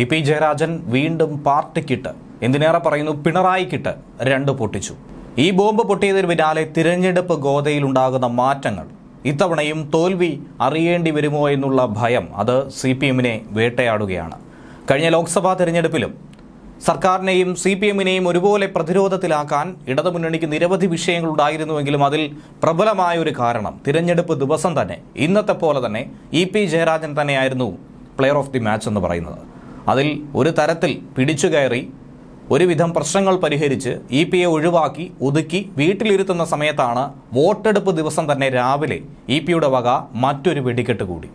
E P Jayarajan വീണ്ടും പാർട്ടിക്കിട്ട് എന്തിനേറെ പറയുന്നു പിണറായിക്കിട്ട് രണ്ട് പൊട്ടിച്ചു ഈ ബോംബ് പൊട്ടിയതിന് പിന്നാലെ തിരഞ്ഞെടുപ്പ് ഗോതയിലുണ്ടാകുന്ന മാറ്റങ്ങൾ ഇത്തവണയും തോൽവി അറിയേണ്ടി വരുമോ എന്നുള്ള ഭയം അത് സി പി എമ്മിനെ വേട്ടയാടുകയാണ് കഴിഞ്ഞ ലോക്സഭാ തിരഞ്ഞെടുപ്പിലും സർക്കാരിനെയും സി പി എമ്മിനെയും ഒരുപോലെ പ്രതിരോധത്തിലാക്കാൻ ഇടതുമുന്നണിക്ക് നിരവധി വിഷയങ്ങളുണ്ടായിരുന്നുവെങ്കിലും അതിൽ പ്രബലമായ ഒരു കാരണം തിരഞ്ഞെടുപ്പ് ദിവസം തന്നെ ഇന്നത്തെ പോലെ തന്നെ ഇ പി ജയരാജൻ തന്നെയായിരുന്നു പ്ലെയർ ഓഫ് ദി മാച്ച് എന്ന് പറയുന്നത് അതിൽ ഒരു തരത്തിൽ പിടിച്ചു കയറി ഒരുവിധം പ്രശ്നങ്ങൾ പരിഹരിച്ച് ഇ പി എ ഒഴിവാക്കി ഒതുക്കി വീട്ടിലിരുത്തുന്ന സമയത്താണ് വോട്ടെടുപ്പ് ദിവസം തന്നെ രാവിലെ ഇ പിയുടെ വക മറ്റൊരു വെടിക്കെട്ട് കൂടി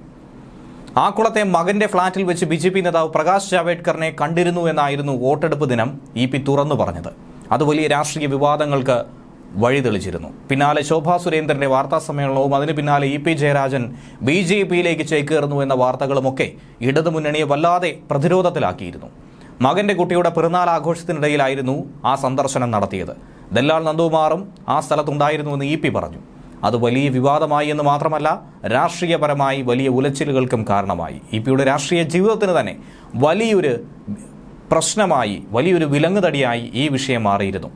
ആ കുളത്തെ മകന്റെ ഫ്ളാറ്റിൽ വെച്ച് ബി ജെ പി നേതാവ് പ്രകാശ് ജാവേദ്കറിനെ കണ്ടിരുന്നു എന്നായിരുന്നു വോട്ടെടുപ്പ് ദിനം ഇ പി തുറന്നു പറഞ്ഞത് അത് വലിയ രാഷ്ട്രീയ വിവാദങ്ങൾക്ക് വഴിതെളിച്ചിരുന്നു പിന്നാലെ ശോഭാ സുരേന്ദ്രന്റെ വാർത്താ സമ്മേളനവും അതിന് പിന്നാലെ E P Jayarajan B J പിയിലേക്ക് ചേക്കേറുന്നു എന്ന വാർത്തകളുമൊക്കെ ഇടതുമുന്നണിയെ വല്ലാതെ പ്രതിരോധത്തിലാക്കിയിരുന്നു മകന്റെ കുട്ടിയുടെ പിറന്നാൾ ആഘോഷത്തിനിടയിലായിരുന്നു ആ സന്ദർശനം നടത്തിയത് ദല്ലാൽ നന്ദുമാറും ആ സ്ഥലത്തുണ്ടായിരുന്നുവെന്ന് ഇ പി പറഞ്ഞു അത് വലിയ വിവാദമായി എന്ന് മാത്രമല്ല രാഷ്ട്രീയപരമായി വലിയ ഉലച്ചിലുകൾക്കും കാരണമായി ഇ പിയുടെ രാഷ്ട്രീയ ജീവിതത്തിന് തന്നെ വലിയൊരു പ്രശ്നമായി വലിയൊരു വിലങ്ങുതടിയായി ഈ വിഷയം മാറിയിരുന്നു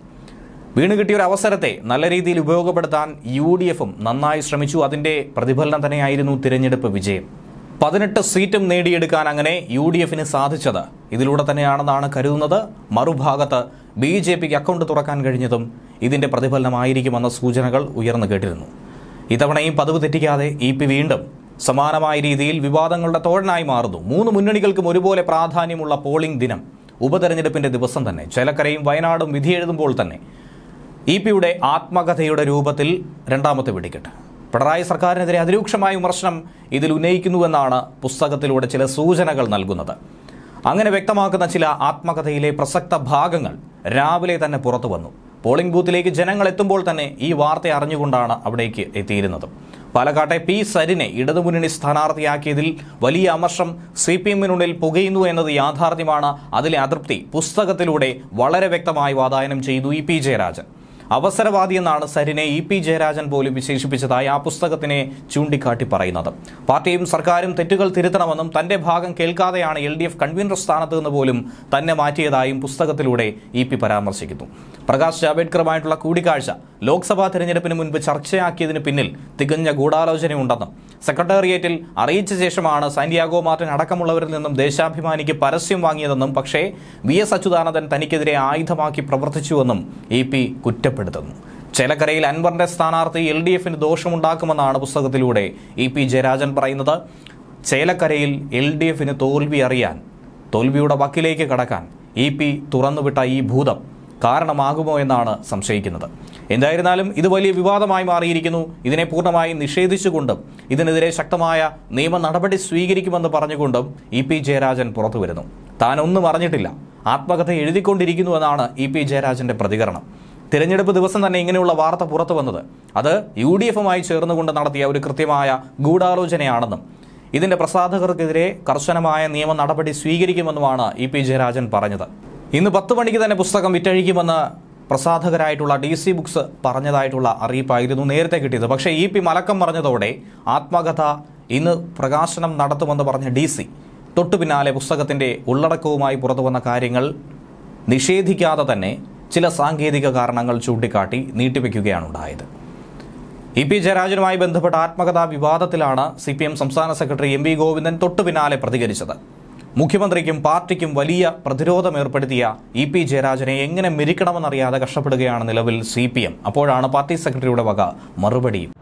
വീണ് കിട്ടിയ ഒരു അവസരത്തെ നല്ല രീതിയിൽ ഉപയോഗപ്പെടുത്താൻ യു ഡി എഫും നന്നായി ശ്രമിച്ചു അതിന്റെ പ്രതിഫലനം തന്നെയായിരുന്നു തിരഞ്ഞെടുപ്പ് വിജയം പതിനെട്ട് സീറ്റും നേടിയെടുക്കാൻ അങ്ങനെ യു ഡി എഫിന് സാധിച്ചത് ഇതിലൂടെ തന്നെയാണെന്നാണ് കരുതുന്നത് മറുഭാഗത്ത് ബി ജെ പിക്ക് അക്കൗണ്ട് തുറക്കാൻ കഴിഞ്ഞതും ഇതിന്റെ പ്രതിഫലനമായിരിക്കുമെന്ന സൂചനകൾ ഉയർന്നു കേട്ടിരുന്നു ഇത്തവണയും പതിവ് തെറ്റിക്കാതെ ഇ പി വീണ്ടും സമാനമായ രീതിയിൽ വിവാദങ്ങളുടെ തോഴനായി മാറുന്നു മൂന്ന് മുന്നണികൾക്കും ഒരുപോലെ പ്രാധാന്യമുള്ള പോളിംഗ് ദിനം ഉപതെരഞ്ഞെടുപ്പിന്റെ ദിവസം തന്നെ ചേലക്കരയും വയനാടും വിധിയെഴുതുമ്പോൾ തന്നെ ഇ പിയുടെ ആത്മകഥയുടെ രൂപത്തിൽ രണ്ടാമത്തെ വെടിക്കെട്ട് പിണറായി സർക്കാരിനെതിരെ അതിരൂക്ഷമായ വിമർശനം ഇതിൽ ഉന്നയിക്കുന്നുവെന്നാണ് പുസ്തകത്തിലൂടെ ചില സൂചനകൾ നൽകുന്നത് അങ്ങനെ വ്യക്തമാക്കുന്ന ചില ആത്മകഥയിലെ പ്രസക്ത ഭാഗങ്ങൾ രാവിലെ തന്നെ പുറത്തു വന്നു പോളിംഗ് ബൂത്തിലേക്ക് ജനങ്ങൾ എത്തുമ്പോൾ തന്നെ ഈ വാർത്ത അറിഞ്ഞുകൊണ്ടാണ് അവിടേക്ക് എത്തിയിരുന്നത് പാലക്കാട്ടെ പി സരിനെ ഇടതുമുന്നണി സ്ഥാനാർത്ഥിയാക്കിയതിൽ വലിയ അമർഷം സി പി എമ്മിനുള്ളിൽ പുകയുന്നു എന്നത് യാഥാർത്ഥ്യമാണ് അതിലെ അതൃപ്തി പുസ്തകത്തിലൂടെ വളരെ വ്യക്തമായി വാതായനം ചെയ്തു ഇ പി ജയരാജൻ അവസരവാദി എന്നാണ് സരിനെ ഇ പി ജയരാജൻ പോലും വിശേഷിപ്പിച്ചതായി ആ പുസ്തകത്തിനെ ചൂണ്ടിക്കാട്ടി പറയുന്നത് പാർട്ടിയും സർക്കാരും തെറ്റുകൾ തിരുത്തണമെന്നും തന്റെ ഭാഗം കേൾക്കാതെയാണ് എൽ ഡി എഫ് കൺവീനർ സ്ഥാനത്ത് നിന്ന് പോലും തന്നെ മാറ്റിയതായും പുസ്തകത്തിലൂടെ ഇ പി പരാമർശിക്കുന്നു പ്രകാശ് ജാവേദ്കറുമായിട്ടുള്ള കൂടിക്കാഴ്ച ലോക്സഭാ തെരഞ്ഞെടുപ്പിന് മുൻപ് ചർച്ചയാക്കിയതിന് പിന്നിൽ തികഞ്ഞ ഗൂഢാലോചനയുണ്ടെന്നും സെക്രട്ടേറിയറ്റിൽ അറിയിച്ച ശേഷമാണ് സാന്റിയാഗോ മാർട്ടിൻ അടക്കമുള്ളവരിൽ നിന്നും ദേശാഭിമാനിക്ക് പരസ്യം വാങ്ങിയതെന്നും പക്ഷേ വി എസ് അച്യുതാനന്ദൻ തനിക്കെതിരെ ആയുധമാക്കി പ്രവർത്തിച്ചുവെന്നും ഇ പി കുറ്റപ്പെടുത്തി കുറ്റപ്പെടുത്തുന്നു ചേലക്കരയിൽ അൻവറിന്റെ സ്ഥാനാർത്ഥി എൽ ഡി എഫിന് ദോഷമുണ്ടാക്കുമെന്നാണ് പുസ്തകത്തിലൂടെ ഇ പി ജയരാജൻ പറയുന്നത് ചേലക്കരയിൽ എൽ ഡി എഫിന് തോൽവി അറിയാൻ തോൽവിയുടെ വക്കിലേക്ക് കടക്കാൻ ഇ പി തുറന്നുവിട്ട ഈ ഭൂതം കാരണമാകുമോ എന്നാണ് സംശയിക്കുന്നത് എന്തായിരുന്നാലും ഇത് വലിയ വിവാദമായി മാറിയിരിക്കുന്നു ഇതിനെ പൂർണ്ണമായും നിഷേധിച്ചുകൊണ്ടും ഇതിനെതിരെ ശക്തമായ നിയമ നടപടി സ്വീകരിക്കുമെന്ന് പറഞ്ഞുകൊണ്ടും ഇ പി ജയരാജൻ പുറത്തുവരുന്നു താനൊന്നും അറിഞ്ഞിട്ടില്ല ആത്മകഥ എഴുതിക്കൊണ്ടിരിക്കുന്നുവെന്നാണ് ഇ പി ജയരാജന്റെ പ്രതികരണം തിരഞ്ഞെടുപ്പ് ദിവസം തന്നെ ഇങ്ങനെയുള്ള വാർത്ത പുറത്തു വന്നത് അത് യു ഡി എഫുമായി ചേർന്നുകൊണ്ട് നടത്തിയ ഒരു കൃത്യമായ ഗൂഢാലോചനയാണെന്നും ഇതിന്റെ പ്രസാധകർക്കെതിരെ കർശനമായ നിയമ നടപടി സ്വീകരിക്കുമെന്നുമാണ് ഇ പി ജയരാജൻ പറഞ്ഞത് ഇന്ന് പത്ത് മണിക്ക് തന്നെ പുസ്തകം വിറ്റഴിക്കുമെന്ന് പ്രസാധകരായിട്ടുള്ള ഡി സി ബുക്സ് പറഞ്ഞതായിട്ടുള്ള അറിയിപ്പായിരുന്നു നേരത്തെ കിട്ടിയത് പക്ഷേ ഇ പി മലക്കം പറഞ്ഞതോടെ ആത്മകഥ ഇന്ന് പ്രകാശനം നടത്തുമെന്ന് പറഞ്ഞ ഡി സി തൊട്ടു പിന്നാലെ പുസ്തകത്തിൻ്റെ ഉള്ളടക്കവുമായി പുറത്തു വന്ന കാര്യങ്ങൾ നിഷേധിക്കാതെ തന്നെ ചില സാങ്കേതിക കാരണങ്ങൾ ചൂണ്ടിക്കാട്ടി നീട്ടിവെക്കുകയാണ് ഉണ്ടായത് ഇ പി ജയരാജനുമായി ബന്ധപ്പെട്ട ആത്മകഥാ വിവാദത്തിലാണ് സി പി എം സംസ്ഥാന സെക്രട്ടറി എം വി ഗോവിന്ദൻ തൊട്ടു പിന്നാലെ പ്രതികരിച്ചത് മുഖ്യമന്ത്രിക്കും പാർട്ടിക്കും വലിയ ഏർപ്പെടുത്തിയ ഇ പി ജയരാജനെ എങ്ങനെ മെരിക്കണമെന്നറിയാതെ കഷ്ടപ്പെടുകയാണ് നിലവിൽ സി പി എം അപ്പോഴാണ് പാർട്ടി സെക്രട്ടറിയുടെ വക മറുപടിയും